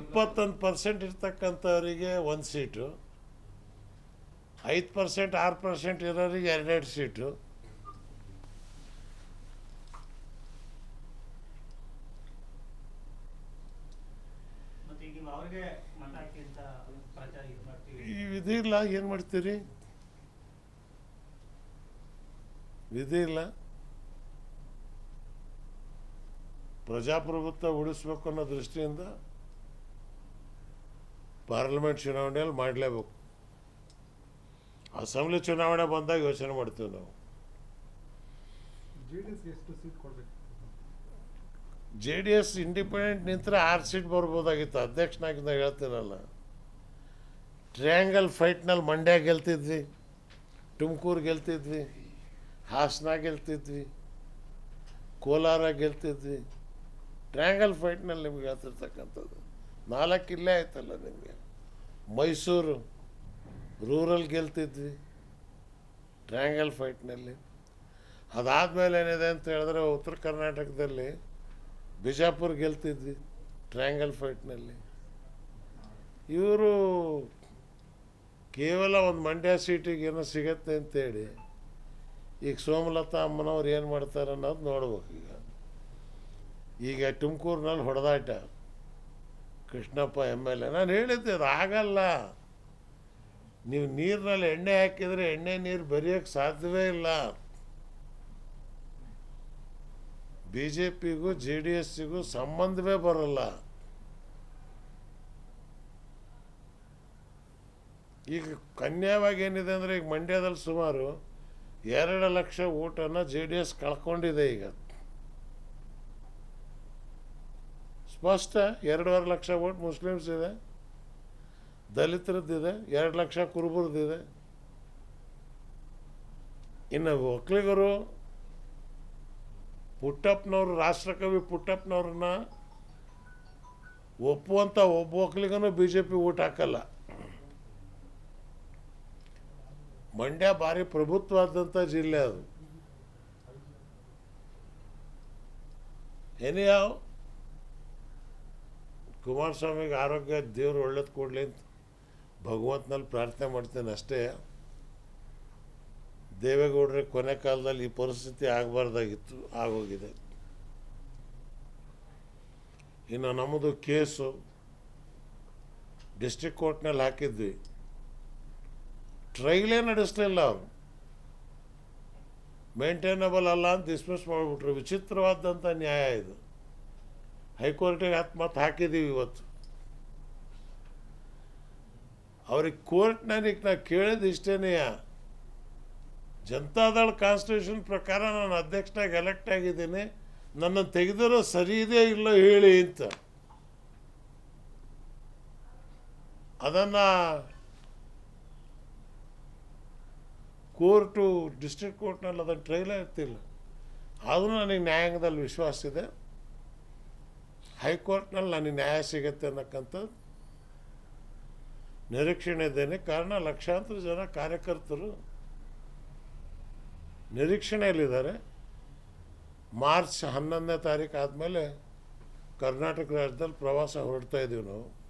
ಇಪ್ಪತ್ತೊಂದು ಪರ್ಸೆಂಟ್ ಇರ್ತಕ್ಕಂಥವರಿಗೆ ಒಂದು ಸೀಟು ಐದು ಪರ್ಸೆಂಟ್ ಆರು ಪರ್ಸೆಂಟ್ ಇರೋರಿಗೆ ಎರಡೆರಡು ಸೀಟು ಇಲ್ಲ ಏನು ಮಾಡ್ತೀರಿ ವಿಧಿ ಇಲ್ಲ ಪ್ರಜಾಪ್ರಭುತ್ವ ಉಳಿಸ್ಬೇಕು ಅನ್ನೋ ದೃಷ್ಟಿಯಿಂದ पार्लमेंट चुनाव माडले असम्ली चुनाव बंद योचने जे डी एस इंडिपेडेंट नि आर सीट बरबदीत अध्यक्ष हेतन ट्रियांगल मंड्या ऐल्तवी तुमकूर ऐल्तवी हासन ऐल्तवी कोलार ऐल्तवी ट्रियांगल फैटल निम्बातिरतको ನಾಲ್ಕು ಇಲ್ಲೇ ಆಯ್ತಲ್ಲ ನಿಮಗೆ ಮೈಸೂರು ರೂರಲ್ ಗೆಲ್ತಿದ್ವಿ ಟ್ರ್ಯಾಂಗಲ್ ಫೈಟ್ನಲ್ಲಿ ಅದಾದಮೇಲೆ ಏನಿದೆ ಅಂತ ಹೇಳಿದ್ರೆ ಉತ್ತರ ಕರ್ನಾಟಕದಲ್ಲಿ ಬಿಜಾಪುರ್ ಗೆಲ್ತಿದ್ವಿ ಟ್ರ್ಯಾಂಗಲ್ ಫೈಟ್ನಲ್ಲಿ ಇವರು ಕೇವಲ ಒಂದು ಮಂಡ್ಯ ಸೀಟಿಗೆ ಏನೋ ಸಿಗತ್ತೆ ಅಂತೇಳಿ ಈಗ ಸೋಮಲತಾ ಅಮ್ಮನವ್ರು ಏನು ಮಾಡ್ತಾರೆ ಅನ್ನೋದು ನೋಡ್ಬೇಕು ಈಗ ಈಗ ತುಮಕೂರಿನಲ್ಲಿ ಹೊಡೆದಾಟ ಕೃಷ್ಣಪ್ಪ ಎಮ್ ಎಲ್ ಎ ನಾನು ಹೇಳಿದ್ದೆ ಅದು ಆಗಲ್ಲ ನೀವು ನೀರಿನಲ್ಲಿ ಎಣ್ಣೆ ಹಾಕಿದರೆ ಎಣ್ಣೆ ನೀರು ಬರೆಯೋಕ್ಕೆ ಸಾಧ್ಯವೇ ಇಲ್ಲ ಬಿ ಜೆ ಪಿಗೂ ಜೆ ಡಿ ಎಸ್ಸಿಗೂ ಸಂಬಂಧವೇ ಬರಲ್ಲ ಈಗ ಕನ್ಯಾವಾಗಿ ಏನಿದೆ ಅಂದರೆ ಈಗ ಮಂಡ್ಯದಲ್ಲಿ ಸುಮಾರು ಎರಡು ಲಕ್ಷ ಊಟನ ಜೆ ಡಿ ಎಸ್ ಕಳ್ಕೊಂಡಿದೆ ಈಗ ಸ್ಪಷ್ಟ ಎರಡೂವರೆ ಲಕ್ಷ ಓಟ್ ಮುಸ್ಲಿಮ್ಸ್ ಇದೆ ಇದೆ ಎರಡು ಲಕ್ಷ ಕುರುಬರದ್ದಿದೆ ಇನ್ನು ಒಕ್ಕಲಿಗರು ಪುಟ್ಟಪ್ಪನವರು ರಾಷ್ಟ್ರಕವಿ ಪುಟ್ಟಪ್ಪನವ್ರನ್ನ ಒಪ್ಪುವಂಥ ಒಬ್ಬ ಒಕ್ಕಲಿಗನೂ ಬಿ ಜೆ ಪಿ ಓಟ್ ಹಾಕಲ್ಲ ಮಂಡ್ಯ ಭಾರಿ ಪ್ರಭುತ್ವವಾದಂಥ ಜಿಲ್ಲೆ ಅದು ಎನಿ ಯಾವ ಕುಮಾರಸ್ವಾಮಿಗೆ ಆರೋಗ್ಯ ದೇವ್ರು ಒಳ್ಳೇದು ಕೊಡಲಿ ಅಂತ ಭಗವಂತನಲ್ಲಿ ಪ್ರಾರ್ಥನೆ ಮಾಡ್ತೇನೆ ಅಷ್ಟೇ ದೇವೇಗೌಡ್ರೆ ಕೊನೆ ಕಾಲದಲ್ಲಿ ಈ ಪರಿಸ್ಥಿತಿ ಆಗಬಾರ್ದಾಗಿತ್ತು ಆಗೋಗಿದೆ ಇನ್ನು ನಮ್ಮದು ಕೇಸು ಡಿಸ್ಟ್ರಿಕ್ಟ್ ಕೋರ್ಟ್ನಲ್ಲಿ ಹಾಕಿದ್ವಿ ಟ್ರೈಲೇ ನಡೆಸಲಿಲ್ಲ ಅವರು ಮೇಂಟೈನಬಲ್ ಅಲ್ಲ ಅಂತ ಡಿಸ್ಮಿಸ್ ಮಾಡಿಬಿಟ್ರು ವಿಚಿತ್ರವಾದಂಥ ನ್ಯಾಯ ಇದು ಹೈಕೋರ್ಟಿಗೆ ಆತ್ಮಹತ್ಯೆ ಹಾಕಿದ್ದೀವಿ ಇವತ್ತು ಅವ್ರಿಗೆ ಕೋರ್ಟ್ನಾರಿಗೆ ನಾ ಕೇಳಿದ ಇಷ್ಟೇನೆಯ ಜನತಾದಳ ಕಾನ್ಸ್ಟಿಟ್ಯೂಷನ್ ಪ್ರಕಾರ ನಾನು ಅಧ್ಯಕ್ಷನಾಗಿ ಎಲೆಕ್ಟ್ ಆಗಿದ್ದೀನಿ ನನ್ನನ್ನು ತೆಗೆದಿರೋ ಸರಿ ಇದೇ ಇಲ್ಲ ಹೇಳಿ ಅಂತ ಅದನ್ನು ಕೋರ್ಟು ಡಿಸ್ಟ್ರಿಕ್ಟ್ ಕೋರ್ಟ್ನಲ್ಲಿ ಅದನ್ನು ಟ್ರೈಲೇ ಇರ್ತಿಲ್ಲ ಆದರೂ ನನಗೆ ನ್ಯಾಯಾಂಗದಲ್ಲಿ ವಿಶ್ವಾಸ ಇದೆ ಹೈಕೋರ್ಟ್ನಲ್ಲಿ ನನಗೆ ನ್ಯಾಯ ಸಿಗುತ್ತೆ ಅನ್ನಕ್ಕಂಥದ್ದು ನಿರೀಕ್ಷಣೆ ಇದ್ದೇನೆ ಕಾರಣ ಲಕ್ಷಾಂತರ ಜನ ಕಾರ್ಯಕರ್ತರು ನಿರೀಕ್ಷಣೆಯಲ್ಲಿದ್ದಾರೆ ಮಾರ್ಚ್ ಹನ್ನೊಂದನೇ ತಾರೀಕು ಆದಮೇಲೆ ಕರ್ನಾಟಕ ರಾಜ್ಯದಲ್ಲಿ ಪ್ರವಾಸ ಹೊರಡ್ತಾ ಇದ್ದೀವಿ ನಾವು